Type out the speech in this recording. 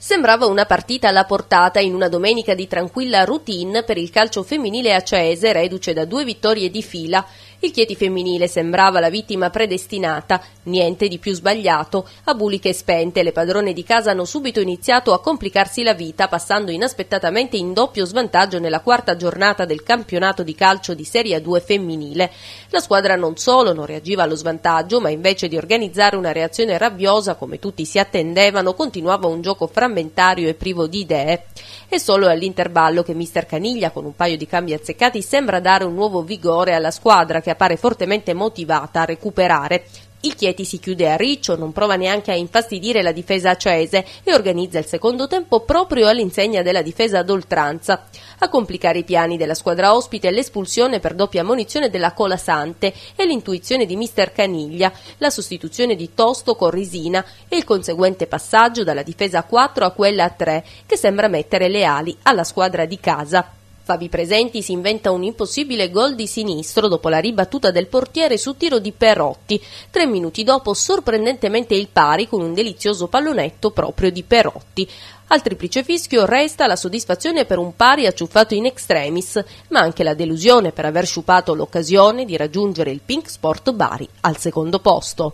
Sembrava una partita alla portata in una domenica di tranquilla routine per il calcio femminile a Cese, reduce da due vittorie di fila il Chieti femminile sembrava la vittima predestinata, niente di più sbagliato. A buliche spente le padrone di casa hanno subito iniziato a complicarsi la vita, passando inaspettatamente in doppio svantaggio nella quarta giornata del campionato di calcio di Serie 2 femminile. La squadra non solo non reagiva allo svantaggio, ma invece di organizzare una reazione rabbiosa come tutti si attendevano, continuava un gioco frammentario e privo di idee. È solo all'intervallo che mister Caniglia con un paio di cambi azzeccati sembra dare un nuovo vigore alla squadra che che appare fortemente motivata a recuperare. Il Chieti si chiude a riccio, non prova neanche a infastidire la difesa acese e organizza il secondo tempo proprio all'insegna della difesa ad oltranza. A complicare i piani della squadra ospite è l'espulsione per doppia munizione della Colasante e l'intuizione di mister Caniglia, la sostituzione di Tosto con Risina e il conseguente passaggio dalla difesa a 4 a quella a 3 che sembra mettere le ali alla squadra di casa. Fabi Presenti si inventa un impossibile gol di sinistro dopo la ribattuta del portiere su tiro di Perotti. Tre minuti dopo sorprendentemente il pari con un delizioso pallonetto proprio di Perotti. Al triplice fischio resta la soddisfazione per un pari acciuffato in extremis, ma anche la delusione per aver sciupato l'occasione di raggiungere il Pink Sport Bari al secondo posto.